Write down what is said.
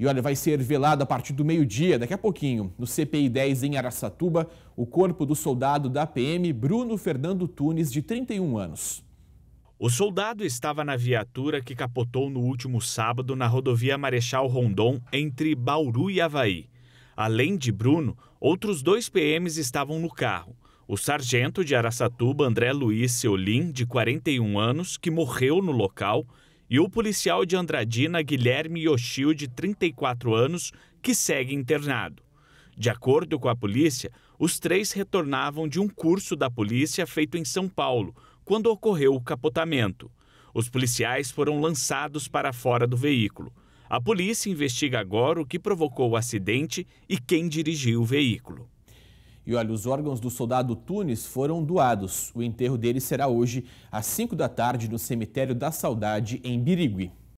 E olha, vai ser velado a partir do meio-dia, daqui a pouquinho, no CPI 10 em Araçatuba, o corpo do soldado da PM Bruno Fernando Tunes, de 31 anos. O soldado estava na viatura que capotou no último sábado na rodovia Marechal Rondon, entre Bauru e Havaí. Além de Bruno, outros dois PMs estavam no carro. O sargento de Araçatuba, André Luiz Seolim, de 41 anos, que morreu no local, e o policial de Andradina Guilherme Yoshio, de 34 anos, que segue internado. De acordo com a polícia, os três retornavam de um curso da polícia feito em São Paulo, quando ocorreu o capotamento. Os policiais foram lançados para fora do veículo. A polícia investiga agora o que provocou o acidente e quem dirigiu o veículo. E olha, os órgãos do soldado Tunes foram doados. O enterro dele será hoje às 5 da tarde no cemitério da Saudade, em Birigui.